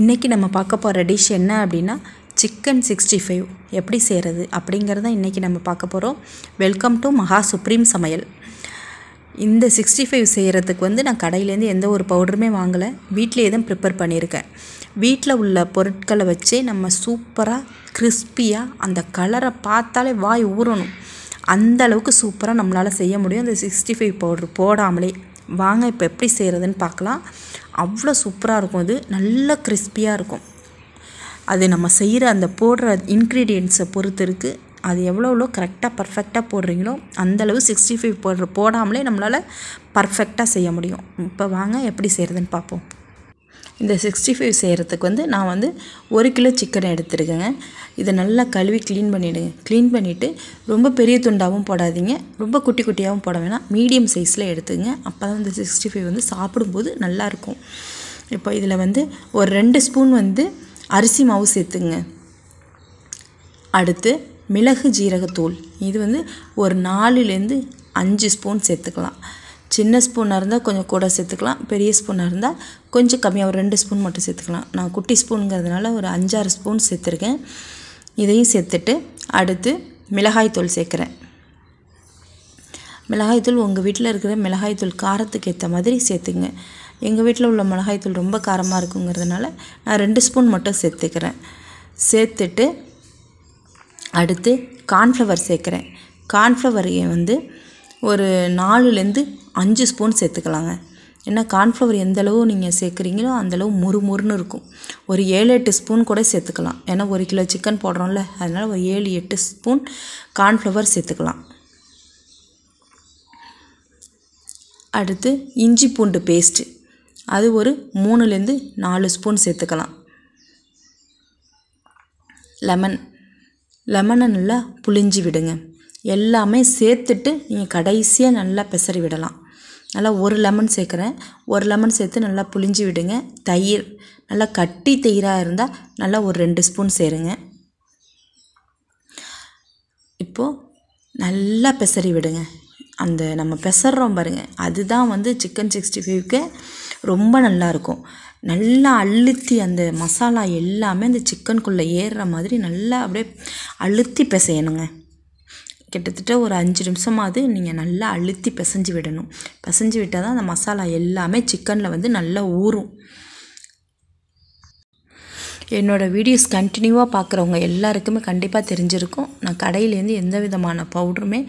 இன்றைக்கி நம்ம பார்க்க போகிற டிஷ் என்ன அப்படின்னா சிக்கன் சிக்ஸ்டி ஃபைவ் எப்படி செய்கிறது அப்படிங்கிறத இன்றைக்கி நம்ம பார்க்க போகிறோம் வெல்கம் டு மகா சுப்ரீம் சமையல் இந்த சிக்ஸ்டி ஃபைவ் செய்கிறதுக்கு வந்து நான் கடையிலேருந்து எந்த ஒரு பவுடருமே வாங்கலை வீட்டிலே தான் ப்ரிப்பேர் பண்ணியிருக்கேன் வீட்டில் உள்ள பொருட்களை வச்சே நம்ம சூப்பராக கிறிஸ்பியாக அந்த கலரை பார்த்தாலே வாய் ஊறணும் அந்த அளவுக்கு சூப்பராக நம்மளால் செய்ய முடியும் அந்த சிக்ஸ்டி ஃபைவ் பவுட்ரு போடாமலே வாங்க இப்போ எப்படி செய்கிறதுன்னு பார்க்கலாம் அவ்வளோ சூப்பராக இருக்கும் அது நல்ல கிறிஸ்பியாக இருக்கும் அது நம்ம செய்கிற அந்த போடுற இன்க்ரீடியன்ஸை பொறுத்து இருக்குது அது எவ்வளோ எவ்வளோ கரெக்டாக பர்ஃபெக்டாக போடுறீங்களோ அந்தளவு சிக்ஸ்டி ஃபைவ் போடுற போடாமலே நம்மளால் பர்ஃபெக்டாக செய்ய முடியும் இப்போ வாங்க எப்படி செய்கிறதுன்னு பார்ப்போம் இந்த சிக்ஸ்டி ஃபைவ் செய்கிறதுக்கு வந்து நான் வந்து ஒரு கிலோ சிக்கன் எடுத்துருக்கேங்க இதை நல்லா கழுவி க்ளீன் பண்ணிவிடுங்க க்ளீன் பண்ணிவிட்டு ரொம்ப பெரிய துண்டாகவும் போடாதீங்க ரொம்ப குட்டி குட்டியாகவும் போட வேணாம் மீடியம் சைஸில் எடுத்துங்க அப்போ தான் இந்த சிக்ஸ்டி ஃபைவ் வந்து சாப்பிடும்போது நல்லாயிருக்கும் இப்போ இதில் வந்து ஒரு ரெண்டு ஸ்பூன் வந்து அரிசி மாவு சேர்த்துங்க அடுத்து மிளகு ஜீரகத்தூள் இது வந்து ஒரு நாலுலேருந்து அஞ்சு ஸ்பூன் சேர்த்துக்கலாம் சின்ன ஸ்பூனாக இருந்தால் கொஞ்சம் கூட சேர்த்துக்கலாம் பெரிய ஸ்பூனாக இருந்தால் கொஞ்சம் கம்மியாக ஒரு ரெண்டு ஸ்பூன் மட்டும் சேர்த்துக்கலாம் நான் குட்டி ஸ்பூனுங்கிறதுனால ஒரு அஞ்சாறு ஸ்பூன் சேர்த்துருக்கேன் இதையும் சேர்த்துட்டு அடுத்து மிளகாய் தூள் சேர்க்குறேன் மிளகாய்த்தூள் உங்கள் வீட்டில் இருக்கிற மிளகாய்த்தூள் காரத்துக்கு ஏற்ற மாதிரி சேர்த்துங்க எங்கள் வீட்டில் உள்ள மிளகாய்த்தூள் ரொம்ப காரமாக இருக்குங்கிறதுனால நான் ரெண்டு ஸ்பூன் மட்டும் சேர்த்துக்கிறேன் சேர்த்துட்டு அடுத்து கார்ன்ஃப்ளவர் சேர்க்குறேன் கார்ன்ஃப்ளவரையும் வந்து ஒரு நாலுலேருந்து அஞ்சு ஸ்பூன் சேர்த்துக்கலாங்க ஏன்னா கார்ன்ஃப்ளவர் எந்தளவு நீங்கள் சேர்க்குறீங்களோ அந்தளவு மொறு மொறுன்னு இருக்கும் ஒரு ஏழு எட்டு ஸ்பூன் கூட சேர்த்துக்கலாம் ஏன்னா ஒரு கிலோ சிக்கன் போடுறோம்ல அதனால் ஒரு ஏழு எட்டு ஸ்பூன் கார்ன்ஃப்ளவர் சேர்த்துக்கலாம் அடுத்து இஞ்சி பூண்டு பேஸ்ட்டு அது ஒரு மூணுலேருந்து நாலு ஸ்பூன் சேர்த்துக்கலாம் லெமன் லெமனை நல்லா புளிஞ்சு விடுங்க எல்லாமே சேர்த்துட்டு நீங்கள் கடைசியாக நல்லா பிசறி விடலாம் நல்லா ஒரு லெமன் சேர்க்குறேன் ஒரு லெமன் சேர்த்து நல்லா புளிஞ்சு விடுங்க தயிர் நல்லா கட்டி தயிராக இருந்தால் நல்லா ஒரு ரெண்டு ஸ்பூன் சேருங்க இப்போது நல்லா பிசறி விடுங்க அந்த நம்ம பெசறோம் பாருங்கள் அதுதான் வந்து சிக்கன் சிக்ஸ்டி ஃபைவ்க்கு ரொம்ப நல்லாயிருக்கும் நல்லா அழுத்தி அந்த மசாலா எல்லாமே அந்த சிக்கனுக்குள்ளே ஏறுற மாதிரி நல்லா அப்படியே அழுத்தி பிசையணுங்க கிட்டத்தட்ட ஒரு அஞ்சு நிமிஷமாவது நீங்கள் நல்லா அழுத்தி பிசைஞ்சு விடணும் பிசைஞ்சு விட்டால் தான் அந்த மசாலா எல்லாமே சிக்கனில் வந்து நல்லா ஊறும் என்னோடய வீடியோஸ் கண்டினியூவாக பார்க்குறவங்க எல்லாருக்குமே கண்டிப்பாக தெரிஞ்சிருக்கும் நான் கடையிலேருந்து எந்த விதமான பவுடருமே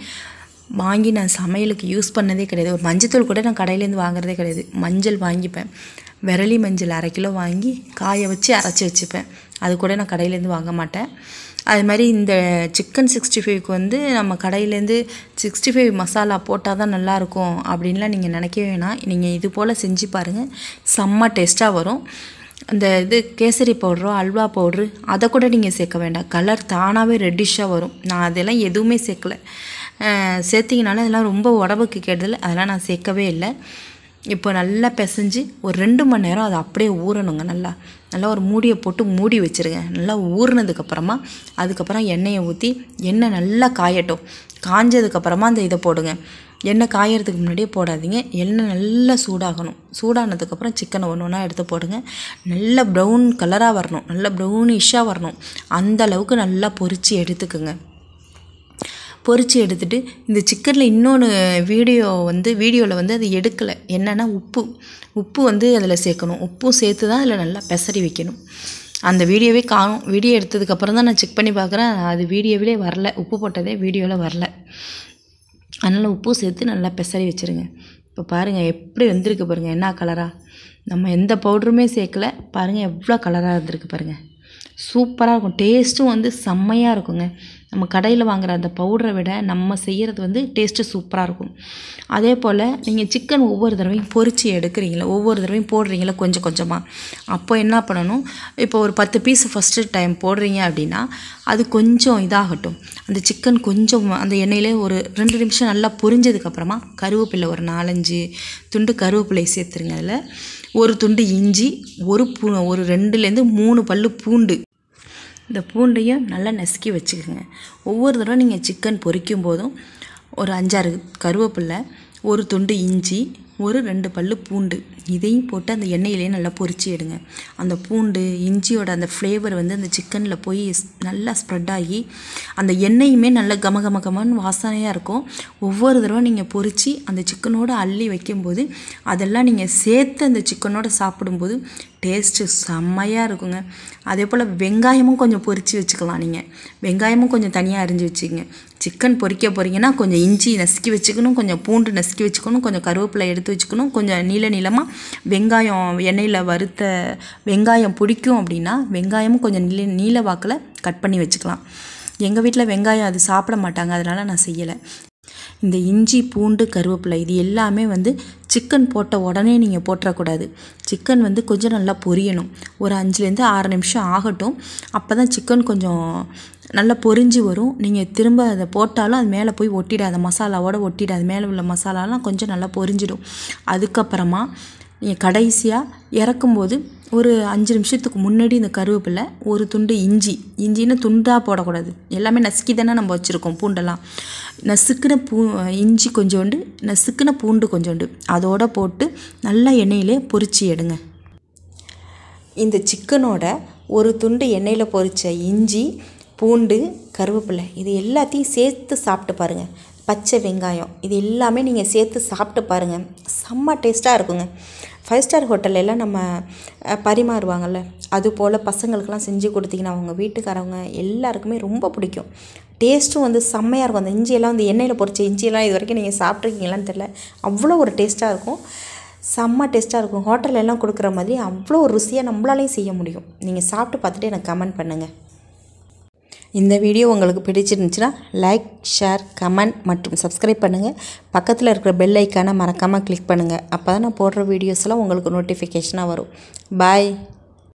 வாங்கி நான் சமையலுக்கு யூஸ் பண்ணதே கிடையாது ஒரு மஞ்சத்தூள் கூட நான் கடையிலேருந்து வாங்குறதே கிடையாது மஞ்சள் வாங்கிப்பேன் விரலி மஞ்சள் அரை கிலோ வாங்கி காய வச்சு அரைச்சி வச்சுப்பேன் அது கூட நான் கடையிலேருந்து வாங்க மாட்டேன் அது மாதிரி இந்த சிக்கன் சிக்ஸ்டி ஃபைவ்க்கு வந்து நம்ம கடையிலேருந்து சிக்ஸ்டி ஃபைவ் மசாலா போட்டால் தான் நல்லாயிருக்கும் அப்படின்லாம் நீங்கள் நினைக்கவே வேணாம் நீங்கள் இது போல் செஞ்சு பாருங்கள் செம்ம டேஸ்ட்டாக வரும் அந்த இது கேசரி பவுட்ரோ அல்வா பவுட்ரு அதை கூட நீங்கள் சேர்க்க வேண்டாம் கலர் தானாகவே ரெட்டிஷாக வரும் நான் அதெல்லாம் எதுவுமே சேர்க்கலை சேர்த்திங்கனால அதெல்லாம் ரொம்ப உடம்புக்கு கெடுதல் அதெல்லாம் நான் சேர்க்கவே இல்லை இப்போ நல்லா பிசைஞ்சு ஒரு ரெண்டு மணி நேரம் அதை அப்படியே ஊறணுங்க நல்லா நல்லா ஒரு மூடியை போட்டு மூடி வச்சுருங்க நல்லா ஊறினதுக்கப்புறமா அதுக்கப்புறம் எண்ணெயை ஊற்றி எண்ணெய் நல்லா காயட்டும் காஞ்சதுக்கப்புறமா அந்த இதை போடுங்க எண்ணெய் காயறதுக்கு முன்னாடியே போடாதீங்க எண்ணெய் நல்லா சூடாகணும் சூடானதுக்கப்புறம் சிக்கனை ஒன்று ஒன்றா எடுத்து போடுங்க நல்லா ப்ரௌன் கலராக வரணும் நல்லா ப்ரௌனிஷாக வரணும் அந்தளவுக்கு நல்லா பொரித்து எடுத்துக்கோங்க பொறிச்சு எடுத்துகிட்டு இந்த சிக்கனில் இன்னொன்று வீடியோ வந்து வீடியோவில் வந்து அது எடுக்கலை என்னென்னா உப்பு உப்பு வந்து அதில் சேர்க்கணும் உப்பும் சேர்த்து தான் அதில் நல்லா பெசரி வைக்கணும் அந்த வீடியோவே காணும் வீடியோ எடுத்ததுக்கப்புறம் தான் நான் செக் பண்ணி பார்க்குறேன் அது வீடியோவிலே வரல உப்பு போட்டதே வீடியோவில் வரல அதனால் உப்பும் சேர்த்து நல்லா பெசரி வச்சுருங்க இப்போ பாருங்கள் எப்படி வந்திருக்கு பாருங்கள் என்ன கலராக நம்ம எந்த பவுடருமே சேர்க்கல பாருங்கள் எவ்வளோ கலராக இருந்திருக்கு பாருங்கள் சூப்பராக இருக்கும் டேஸ்ட்டும் வந்து செம்மையாக இருக்குங்க நம்ம கடையில் வாங்குற அந்த பவுடரை விட நம்ம செய்கிறது வந்து டேஸ்ட்டு சூப்பராக இருக்கும் அதே போல் நீங்கள் சிக்கன் ஒவ்வொரு தடவையும் பொறிச்சு எடுக்கிறீங்களா ஒவ்வொரு தடவையும் போடுறீங்களா கொஞ்சம் கொஞ்சமாக அப்போ என்ன பண்ணணும் இப்போ ஒரு பத்து பீஸ் ஃபஸ்ட்டு டைம் போடுறீங்க அப்படின்னா அது கொஞ்சம் இதாகட்டும் அந்த சிக்கன் கொஞ்சம் அந்த எண்ணெயிலே ஒரு ரெண்டு நிமிஷம் நல்லா பொரிஞ்சதுக்கப்புறமா கருவேப்பிலை ஒரு நாலஞ்சு துண்டு கருவேப்பிலை சேர்த்துருங்க அதில் ஒரு துண்டு இஞ்சி ஒரு பூ ஒரு ரெண்டுலேருந்து மூணு பல் பூண்டு இந்த பூண்டையும் நல்லா நசுக்கி வச்சுக்கோங்க ஒவ்வொரு தடவை நீங்கள் சிக்கன் பொரிக்கும் போதும் ஒரு அஞ்சாறு கருவேப்பில்லை ஒரு துண்டு இஞ்சி ஒரு ரெண்டு பல் பூண்டு இதையும் போட்டு அந்த எண்ணெயிலே நல்லா பொரிச்சு எடுங்க அந்த பூண்டு இஞ்சியோட அந்த ஃப்ளேவர் வந்து அந்த சிக்கனில் போய் நல்லா ஸ்ப்ரெட் ஆகி அந்த எண்ணெயுமே நல்லா கம கம வாசனையாக இருக்கும் ஒவ்வொரு தடவை நீங்கள் பொரித்து அந்த சிக்கனோடு அள்ளி வைக்கும்போது அதெல்லாம் நீங்கள் சேர்த்து அந்த சிக்கனோடு சாப்பிடும்போது டேஸ்ட்டு செம்மையாக இருக்குங்க அதே போல் வெங்காயமும் கொஞ்சம் பொரித்து வச்சுக்கலாம் நீங்கள் வெங்காயமும் கொஞ்சம் தனியாக அரிஞ்சு வச்சுக்கோங்க சிக்கன் பொறிக்க போகிறீங்கன்னா கொஞ்சம் இஞ்சி நசுக்கி வச்சுக்கணும் கொஞ்சம் பூண்டு நசுக்கி வச்சுக்கணும் கொஞ்சம் கருவேப்பிலை எடுத்து வச்சுக்கணும் கொஞ்சம் நீள நீளமாக வெங்காயம் எண்ணெயில் வறுத்த வெங்காயம் பிடிக்கும் அப்படின்னா வெங்காயமும் கொஞ்சம் நீல நீள வாக்கில் கட் பண்ணி வச்சுக்கலாம் எங்கள் வீட்டில் வெங்காயம் அது சாப்பிட மாட்டாங்க அதனால் நான் செய்யலை இந்த இஞ்சி பூண்டு கருவேப்பிலை இது எல்லாமே வந்து சிக்கன் போட்ட உடனே நீங்கள் போட்டுறக்கூடாது சிக்கன் வந்து கொஞ்சம் நல்லா பொரியணும் ஒரு அஞ்சுலேருந்து ஆறு நிமிஷம் ஆகட்டும் அப்போ தான் சிக்கன் கொஞ்சம் நல்லா பொரிஞ்சு வரும் நீங்கள் திரும்ப அதை போட்டாலும் அது மேலே போய் ஒட்டிடாது மசாலாவோட ஒட்டிடாது மேலே உள்ள மசாலாலாம் கொஞ்சம் நல்லா பொரிஞ்சிடும் அதுக்கப்புறமா நீங்கள் கடைசியாக இறக்கும்போது ஒரு அஞ்சு நிமிஷத்துக்கு முன்னாடி இந்த கருவேப்பிலை ஒரு துண்டு இஞ்சி இஞ்சின்னு துண்டாக போடக்கூடாது எல்லாமே நசுக்கி தானே நம்ம வச்சுருக்கோம் பூண்டெல்லாம் நசுக்கின பூ இஞ்சி கொஞ்சோண்டு நசுக்கின பூண்டு கொஞ்சோண்டு அதோடு போட்டு நல்லா எண்ணெயிலே பொறிச்சு எடுங்க இந்த சிக்கனோட ஒரு துண்டு எண்ணெயில் பொறிச்ச இஞ்சி பூண்டு கருவேப்பிலை இது எல்லாத்தையும் சேர்த்து சாப்பிட்டு பாருங்கள் பச்சை வெங்காயம் இது எல்லாமே நீங்கள் சேர்த்து சாப்பிட்டு பாருங்கள் செம்ம டேஸ்ட்டாக இருக்குங்க ஃபைவ் ஸ்டார் ஹோட்டலெல்லாம் நம்ம பரிமாறுவாங்கள்ல அது போல் பசங்களுக்கெல்லாம் செஞ்சு கொடுத்திங்கன்னா அவங்க வீட்டுக்காரவங்க எல்லாருக்குமே ரொம்ப பிடிக்கும் டேஸ்ட்டும் வந்து செம்மையாக இருக்கும் அந்த இஞ்சியெல்லாம் வந்து எண்ணெயில் பொறிச்ச இஞ்சியெல்லாம் இது வரைக்கும் நீங்கள் சாப்பிட்ருக்கீங்களான்னு தெரில அவ்வளோ ஒரு டேஸ்ட்டாக இருக்கும் செம்ம டேஸ்ட்டாக இருக்கும் ஹோட்டலெல்லாம் கொடுக்குற மாதிரி அவ்வளோ ருசியாக நம்மளாலையும் செய்ய முடியும் நீங்கள் சாப்பிட்டு பார்த்துட்டு எனக்கு கமெண்ட் பண்ணுங்கள் இந்த வீடியோ உங்களுக்கு பிடிச்சிருந்துச்சுன்னா லைக் ஷேர் கமெண்ட் மற்றும் சப்ஸ்கிரைப் பண்ணுங்கள் பக்கத்தில் இருக்கிற பெல் ஐக்கானை மறக்காமல் கிளிக் பண்ணுங்கள் அப்போ தான் நான் போடுற வீடியோஸ்லாம் உங்களுக்கு நோட்டிஃபிகேஷனாக வரும் பாய்